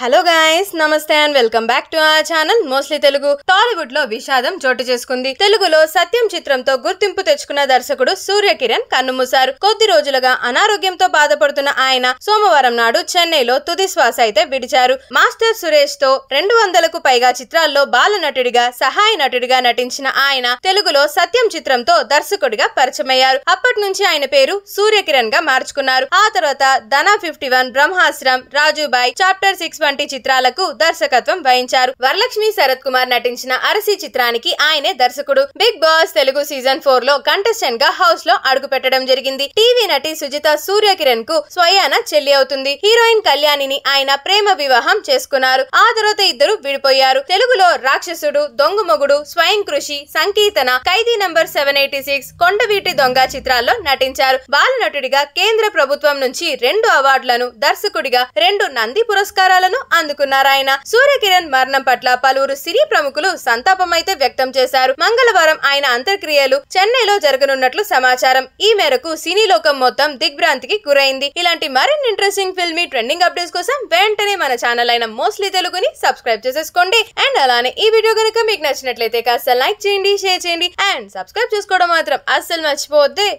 hello guys నమస్తే and welcome back to a channel mostly Telugu Tollywood లో విషాదం చోటు చేసుకుంది తెలుగులో సత్యం చిత్రంతో గుర్తింపు తెచ్చుకున్న దర్శకుడు సూర్యకిరణ్ కన్నుమూశారు కొద్ది రోజులుగా అనారోగ్యంతో బాధపడుతున్న ఆయన సోమవారం నాడు చెన్నైలో తుది శ్వాస అయితే విడిచారు మాస్టర్ సురేష్ తో రెండు వందలకు పైగా చిత్రాల్లో బాల నటుడిగా సహాయ నటుడిగా నటించిన ఆయన తెలుగులో సత్యం చిత్రంతో దర్శకుడిగా పరిచయమయ్యారు అప్పటి నుంచి ఆయన పేరు సూర్యకిరణ్ గా మార్చుకున్నారు ఆ తర్వాత Dhana fifty one Brahmastram Rajubhai chapter six వంటి చిత్రాలకు దర్శకత్వం వహించారు వరలక్ష్మి శరత్ కుమార్ నటించిన అరసి చిత్రానికి ఆయనే దర్శకుడు Bigg Boss Telugu season four లో కంటెస్టెంట్ గా హౌస్ లో అడుగు పెట్టడం జరిగింది టీవీ నటి సుజిత సూర్యకిరణ్ కు స్వయాన చెల్లి అవుతుంది హీరోయిన్ కళ్యాణిని ఆయన ప్రేమ వివాహం చేసుకున్నారు ఆ తర్వాత ఇద్దరు విడిపోయారు తెలుగులో రాక్షసుడు దొంగమొగుడు Swayam Krushi Sankeertana Khaidi number seven eighty six Kondaveeti Donga చిత్రాల్లో నటించారు బాలనటుడిగా కేంద్ర ప్రభుత్వం నుంచి రెండు అవార్డులను దర్శకుడిగా రెండు నంది పురస్కారాలను బాధ్యతలు అందుకున్నారు ఆయన సూర్యకిరణ్ మరణం పట్ల పలువురు సినీ ప్రముఖులు సంతాపమైతే వ్యక్తం చేశారు మంగళవారం ఆయన అంత్యక్రియలు చెన్నైలో జరగనున్నట్లు సమాచారం ఈ మేరకు సినీ లోకం మొత్తం దిగ్భ్రాంతికి గురైంది ఇలాంటి మరిన్ని ఇంట్రెస్టింగ్ ఫిల్మీ ట్రెండింగ్ అప్డేట్స్ కోసం వెంటనే మన ఛానల్ అయిన మోస్ట్లీ తెలుగుని సబ్స్క్రైబ్ చేసేసుకోండి అండ్ అలానే ఈ వీడియో కనుక మీకు నచ్చినట్లయితే కాస్త లైక్ చేయండి షేర్ చేయండి అండ్ సబ్స్క్రైబ్ చేసుకోవడం మాత్రం అస్సలు మర్చిపోవద్దే